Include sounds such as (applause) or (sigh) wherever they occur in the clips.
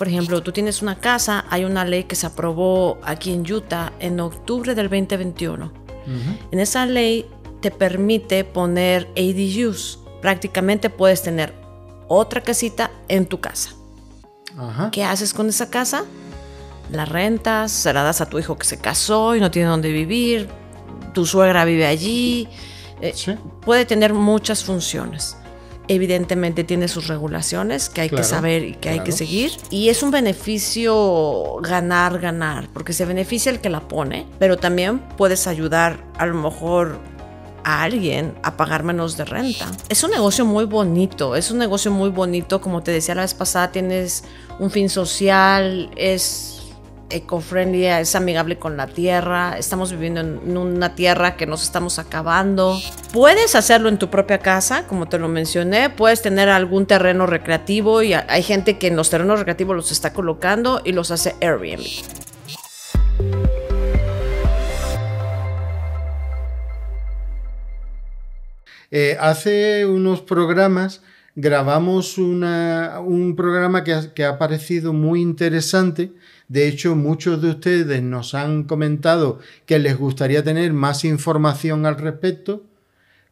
Por ejemplo, tú tienes una casa, hay una ley que se aprobó aquí en Utah en octubre del 2021. En esa ley te permite poner ADUs. Prácticamente puedes tener otra casita en tu casa. ¿Qué haces con esa casa? La rentas, se la das a tu hijo que se casó y no tiene dónde vivir, tu suegra vive allí. Eh, puede tener muchas funciones evidentemente tiene sus regulaciones que hay que saber y que hay que seguir. Y es un beneficio ganar, ganar, porque se beneficia el que la pone, pero también puedes ayudar a lo mejor a alguien a pagar menos de renta. Es un negocio muy bonito, es un negocio muy bonito, como te decía la vez pasada, tienes un fin social, es Ecofriendly, es amigable con la tierra, estamos viviendo en una tierra que nos estamos acabando. Puedes hacerlo en tu propia casa, como te lo mencioné, puedes tener algún terreno recreativo y hay gente que en los terrenos recreativos los está colocando y los hace Airbnb. Eh, hace unos programas grabamos un programa que ha, parecido muy interesante. De hecho, muchos de ustedes nos han comentado que les gustaría tener más información al respecto,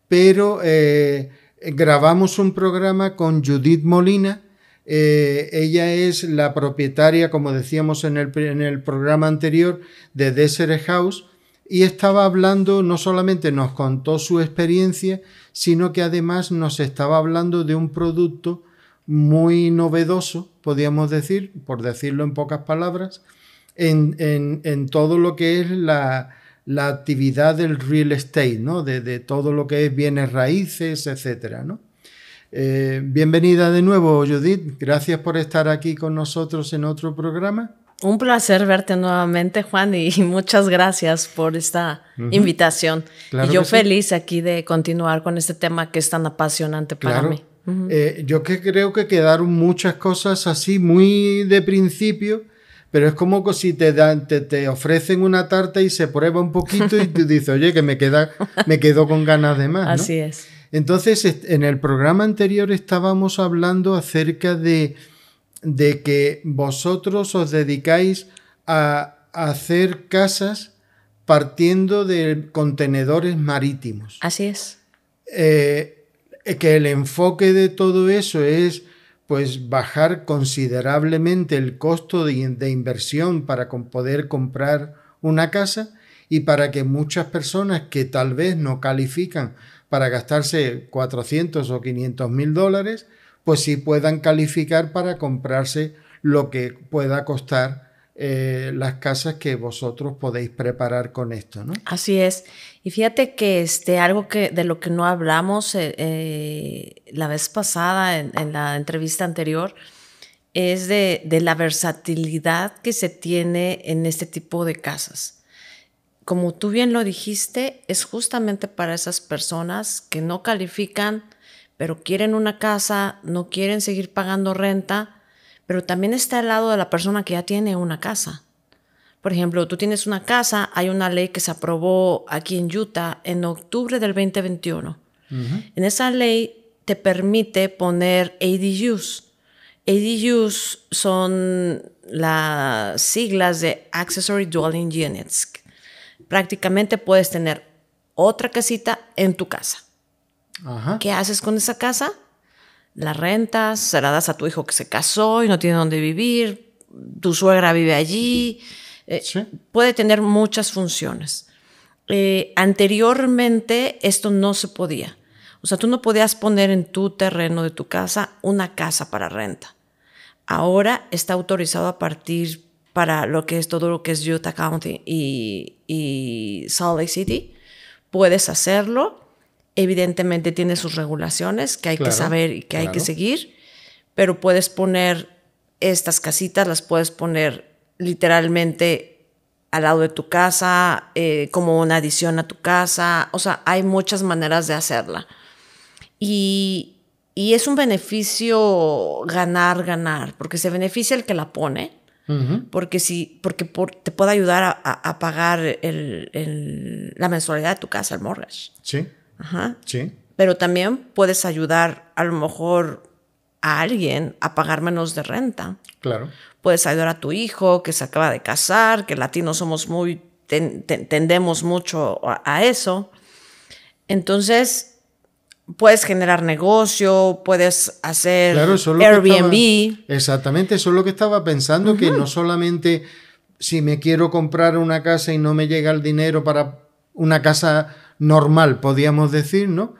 pero eh, grabamos un programa con Judith Molina. Eh, ella es la propietaria, como decíamos en el, en el programa anterior, de Desert House y estaba hablando, no solamente nos contó su experiencia, sino que además nos estaba hablando de un producto muy novedoso, podríamos decir, por decirlo en pocas palabras, en, todo lo que es la, actividad del real estate, ¿no? De, todo lo que es bienes raíces, etcétera, eh, bienvenida de nuevo, Judith. Gracias por estar aquí con nosotros en otro programa. Un placer verte nuevamente, Juan, y (laughs) muchas gracias por esta invitación. yo feliz aquí de continuar con este tema que es tan apasionante para mí. Eh, yo que creo que quedaron muchas cosas así muy de principio, pero es como si te, te, ofrecen una tarta y se prueba un poquito y tú (laughs) dices, oye, que me, queda, me quedo con ganas de más. Así es. Entonces, en el programa anterior estábamos hablando acerca de de que vosotros os dedicáis a hacer casas partiendo de contenedores marítimos. Así es. Eh, que el enfoque de todo eso es pues bajar considerablemente el costo de, inversión para poder comprar una casa y para que muchas personas que tal vez no califican para gastarse 400 o 500 mil dólares, pues sí puedan calificar para comprarse lo que pueda costar eh, las casas que vosotros podéis preparar con esto, ¿no? Así es. Y fíjate que este, algo que, de lo que no hablamos eh, eh, la vez pasada, en, la entrevista anterior, es de, la versatilidad que se tiene en este tipo de casas. Como tú bien lo dijiste, es justamente para esas personas que no califican pero quieren una casa, no quieren seguir pagando renta, pero también está al lado de la persona que ya tiene una casa. Por ejemplo, tú tienes una casa, hay una ley que se aprobó aquí en Utah en octubre del 2021. En esa ley te permite poner ADUs. ADUs son las siglas de Accessory Dwelling Units. Prácticamente puedes tener otra casita en tu casa. ¿Qué haces con esa casa? La rentas, se la das a tu hijo que se casó y no tiene dónde vivir, tu suegra vive allí. Eh, puede tener muchas funciones. Eh, anteriormente esto no se podía. O sea, tú no podías poner en tu terreno de tu casa una casa para renta. Ahora está autorizado a partir para lo que es todo lo que es Utah County y, y Salt Lake City. Puedes hacerlo evidentemente tiene sus regulaciones que hay que saber y que hay que seguir, pero puedes poner estas casitas, las puedes poner literalmente al lado de tu casa, eh, como una adición a tu casa, o sea, hay muchas maneras de hacerla. Y, es un beneficio ganar, ganar, porque se beneficia el que la pone, porque, si, porque te puede ayudar a, pagar la mensualidad de tu casa, el mortgage. Sí. Sí. Pero también puedes ayudar a lo mejor a alguien a pagar menos de renta. Claro. Puedes ayudar a tu hijo que se acaba de casar, que latinos somos muy, tendemos mucho a, eso. Entonces, puedes generar negocio, puedes hacer Airbnb. exactamente, eso es lo que estaba pensando, que no solamente si me quiero comprar una casa y no me llega el dinero para una casa normal, podríamos decir, ¿no?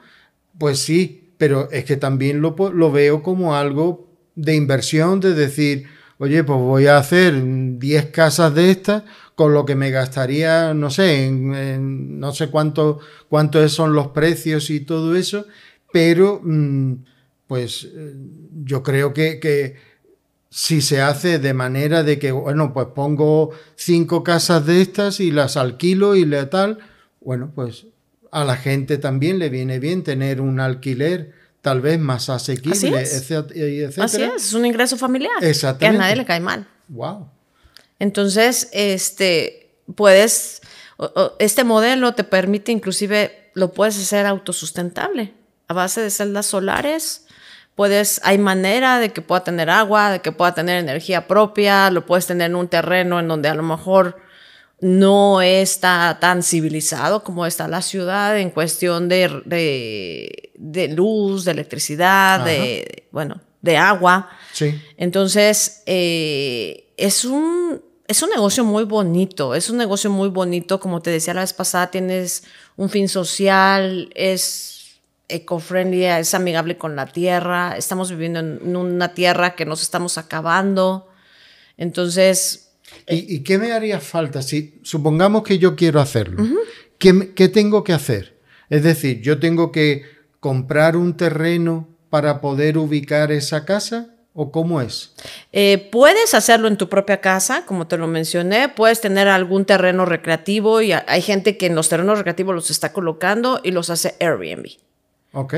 Pues sí, pero es que también lo, veo como algo de inversión, de decir, oye, pues voy a hacer 10 casas de estas con lo que me gastaría, no sé, en, no sé cuánto, cuántos son los precios y todo eso, pero mm, pues eh, yo creo que, si se hace de manera de que, bueno, pues pongo cinco casas de estas y las alquilo y le tal, bueno, pues a la gente también le viene bien tener un alquiler tal vez más asequible, etcétera. Así es, es un ingreso familiar. Exactamente. Que a nadie le cae mal. Wow. Entonces, este, puedes, este modelo te permite inclusive, lo puedes hacer autosustentable a base de celdas solares. Puedes, hay manera de que pueda tener agua, de que pueda tener energía propia, lo puedes tener en un terreno en donde a lo mejor no está tan civilizado como está la ciudad en cuestión de, luz, de electricidad, de, bueno, de agua. Entonces, eh, es, un, es un negocio muy bonito, es un negocio muy bonito, como te decía la vez pasada, tienes un fin social, es eco es amigable con la tierra, estamos viviendo en una tierra que nos estamos acabando. Entonces, ¿Y, qué me haría falta? Si supongamos que yo quiero hacerlo, ¿qué, tengo que hacer? Es decir, yo tengo que comprar un terreno para poder ubicar esa casa. ¿O cómo es? Eh, puedes hacerlo en tu propia casa, como te lo mencioné, puedes tener algún terreno recreativo y hay gente que en los terrenos recreativos los está colocando y los hace Airbnb. Ok.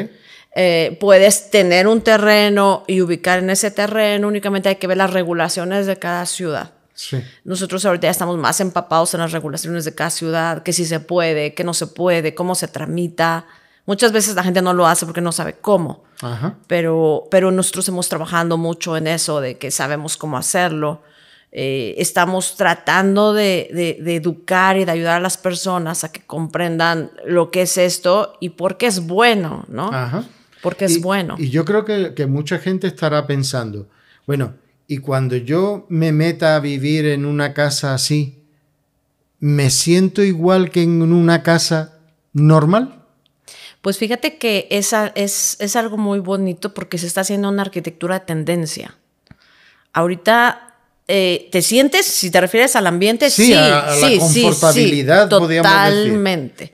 Eh, puedes tener un terreno y ubicar en ese terreno, únicamente hay que ver las regulaciones de cada ciudad. Nosotros ahorita ya estamos más empapados en las regulaciones de cada ciudad, que si se puede, que no se puede, cómo se tramita. Muchas veces la gente no lo hace porque no sabe cómo, Pero, pero nosotros hemos trabajando mucho en eso, de que sabemos cómo hacerlo. Eh, estamos tratando de, educar y de ayudar a las personas a que comprendan lo que es esto y por qué es bueno, ¿no? Porque es bueno. Y yo creo que, que mucha gente estará pensando, bueno, y cuando yo me meta a vivir en una casa así, ¿me siento igual que en una casa normal? Pues fíjate que esa es, algo muy bonito porque se está haciendo una arquitectura de tendencia. Ahorita eh, te sientes, si te refieres al ambiente, sí, sí, sí, sí, totalmente.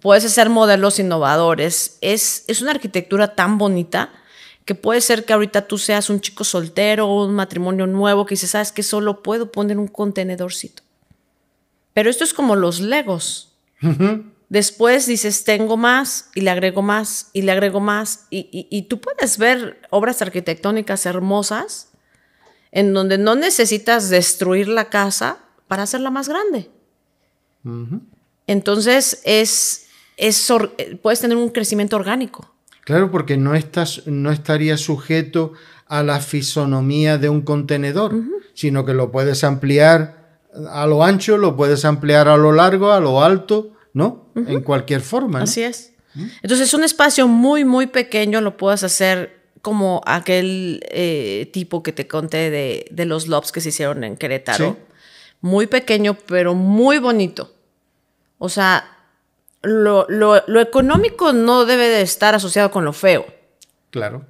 Puedes hacer modelos innovadores. Es, es una arquitectura tan bonita que puede ser que ahorita tú seas un chico soltero, o un matrimonio nuevo, que dices, sabes que solo puedo poner un contenedorcito. Pero esto es como los legos. Después dices, tengo más y le agrego más y le agrego más. Y, tú puedes ver obras arquitectónicas hermosas en donde no necesitas destruir la casa para hacerla más grande. Entonces es, es, eh, puedes tener un crecimiento orgánico. Claro, porque no, estás, no estaría sujeto a la fisonomía de un contenedor, sino que lo puedes ampliar a lo ancho, lo puedes ampliar a lo largo, a lo alto, ¿no? En cualquier forma. Así es. ¿Mm? Entonces, un espacio muy, muy pequeño lo puedes hacer como aquel eh, tipo que te conté de, de, los lobs que se hicieron en Querétaro. Muy pequeño, pero muy bonito. O sea, lo, económico no debe de estar asociado con lo feo. Claro,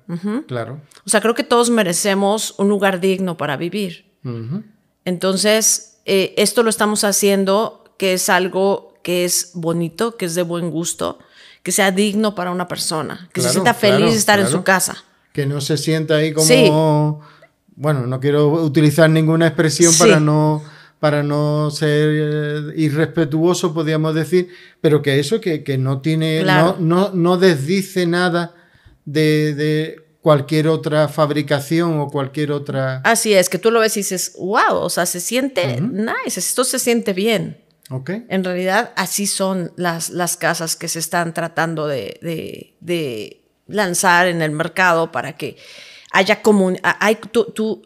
claro. O sea, creo que todos merecemos un lugar digno para vivir. Entonces, eh, esto lo estamos haciendo, que es algo que es bonito, que es de buen gusto, que sea digno para una persona, que se sienta feliz de estar en su casa. Que no se sienta ahí como... Bueno, no quiero utilizar ninguna expresión para no para no ser eh, irrespetuoso, podríamos decir, pero que eso que, que no tiene, no, no, no, desdice nada de, de, cualquier otra fabricación o cualquier otra. Así es, que tú lo ves y dices, wow, o sea, se siente nice, esto se siente bien. Okay. En realidad, así son las, las casas que se están tratando de, de, lanzar en el mercado para que haya como... Hay, tú, tú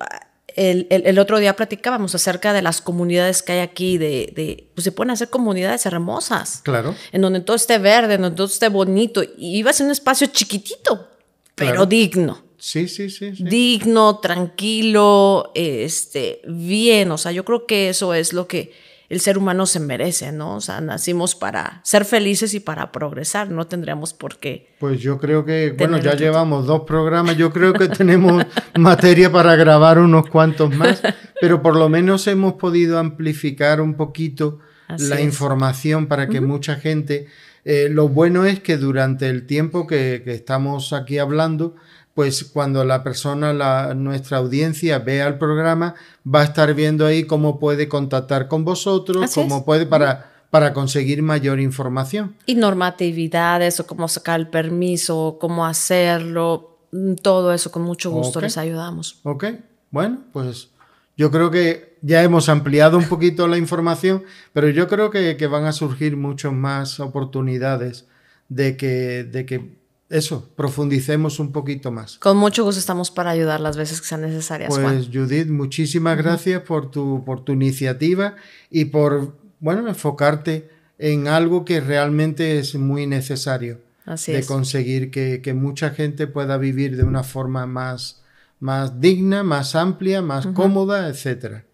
el, otro día platicábamos acerca de las comunidades que hay aquí, de, pues se pueden hacer comunidades hermosas. Claro. En donde todo esté verde, en donde todo esté bonito. Y iba a ser un espacio chiquitito, pero digno. Sí, sí, sí, sí, Digno, tranquilo, este, bien. O sea, yo creo que eso es lo que el ser humano se merece, ¿no? O sea, nacimos para ser felices y para progresar, no tendríamos por qué. Pues yo creo que, bueno, ya llevamos dos programas, yo creo que tenemos (laughs) materia para grabar unos cuantos más, pero por lo menos hemos podido amplificar un poquito la información para que mucha gente... Eh, lo bueno es que durante el tiempo que estamos aquí hablando, pues cuando la persona, la, nuestra audiencia vea el programa, va a estar viendo ahí cómo puede contactar con vosotros, cómo puede para para conseguir mayor información. Y normatividades o cómo sacar el permiso, cómo hacerlo, mm, todo eso con mucho gusto les ayudamos. Ok, bueno, pues yo creo que ya hemos ampliado un poquito la información, pero yo creo que, van a surgir muchas más oportunidades de que, de que eso, profundicemos un poquito más. Con mucho gusto estamos para ayudar las veces que sean necesarias. Pues Judith, muchísimas gracias por tu, por tu iniciativa y por, bueno, enfocarte en algo que realmente es muy necesario. Así de conseguir que, que, mucha gente pueda vivir de una forma más, más digna, más amplia, más cómoda, etcétera.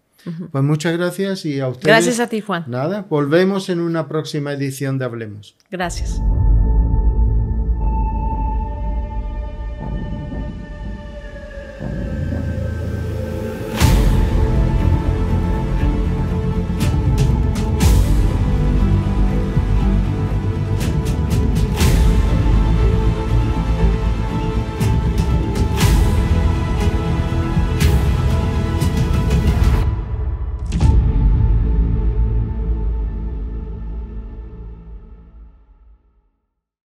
Pues muchas gracias y a ustedes. Gracias a ti, Juan. Nada, volvemos en una próxima edición de Hablemos. Gracias.